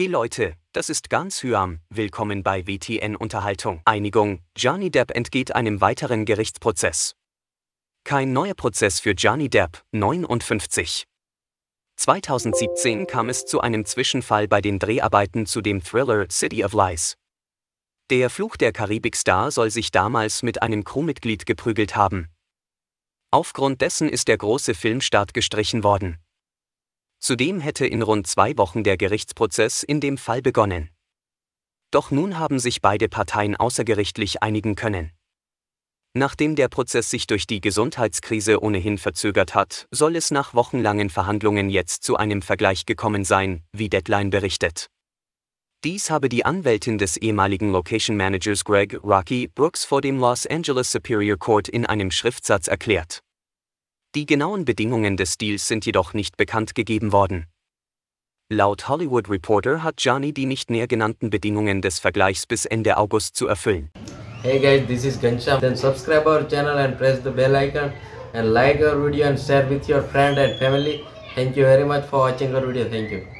Hey Leute, das ist ganz Hyam, willkommen bei WTN Unterhaltung. Einigung, Johnny Depp entgeht einem weiteren Gerichtsprozess. Kein neuer Prozess für Johnny Depp, 59. 2017 kam es zu einem Zwischenfall bei den Dreharbeiten zu dem Thriller City of Lies. Der Fluch der Karibik-Star soll sich damals mit einem Crewmitglied geprügelt haben. Aufgrund dessen ist der große Filmstart gestrichen worden. Zudem hätte in rund zwei Wochen der Gerichtsprozess in dem Fall begonnen. Doch nun haben sich beide Parteien außergerichtlich einigen können. Nachdem der Prozess sich durch die Gesundheitskrise ohnehin verzögert hat, soll es nach wochenlangen Verhandlungen jetzt zu einem Vergleich gekommen sein, wie Deadline berichtet. Dies habe die Anwältin des ehemaligen Location Managers Greg Rocky Brooks vor dem Los Angeles Superior Court in einem Schriftsatz erklärt. Die genauen Bedingungen des Deals sind jedoch nicht bekannt gegeben worden. Laut Hollywood Reporter hat Gianni die nicht näher genannten Bedingungen des Vergleichs bis Ende August zu erfüllen. Hey guys, this is Ghanshyam. Then subscribe our channel and press the bell icon and like our video and share with your friend and family. Thank you very much for watching our video. Thank you.